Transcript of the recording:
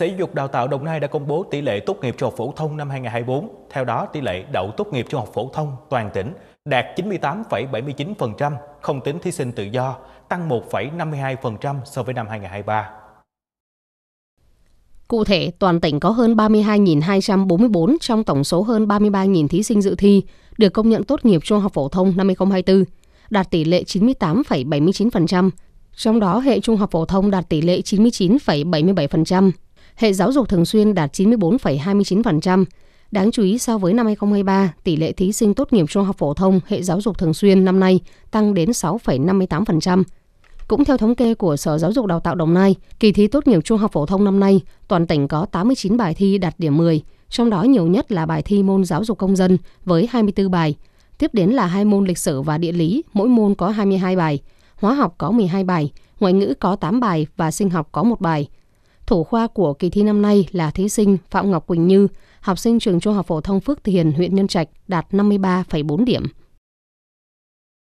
Sở Dục Đào tạo Đồng Nai đã công bố tỷ lệ tốt nghiệp trung học phổ thông năm 2024. Theo đó, tỷ lệ đậu tốt nghiệp trung học phổ thông toàn tỉnh đạt 98,79%, không tính thí sinh tự do, tăng 1,52% so với năm 2023. Cụ thể, toàn tỉnh có hơn 32.244 trong tổng số hơn 33.000 thí sinh dự thi được công nhận tốt nghiệp trung học phổ thông năm 2024, đạt tỷ lệ 98,79%, trong đó hệ trung học phổ thông đạt tỷ lệ 99,77%, hệ giáo dục thường xuyên đạt 94,29%. Đáng chú ý so với năm 2023, tỷ lệ thí sinh tốt nghiệp trung học phổ thông hệ giáo dục thường xuyên năm nay tăng đến 6,58%. Cũng theo thống kê của Sở Giáo dục Đào tạo Đồng Nai, kỳ thi tốt nghiệp trung học phổ thông năm nay, toàn tỉnh có 89 bài thi đạt điểm 10, trong đó nhiều nhất là bài thi môn giáo dục công dân với 24 bài, tiếp đến là hai môn lịch sử và địa lý, mỗi môn có 22 bài, hóa học có 12 bài, ngoại ngữ có 8 bài và sinh học có 1 bài. Thủ khoa của kỳ thi năm nay là thí sinh Phạm Ngọc Quỳnh Như, học sinh trường Trung học phổ thông Phước Thiền, huyện Nhân Trạch đạt 53,4 điểm.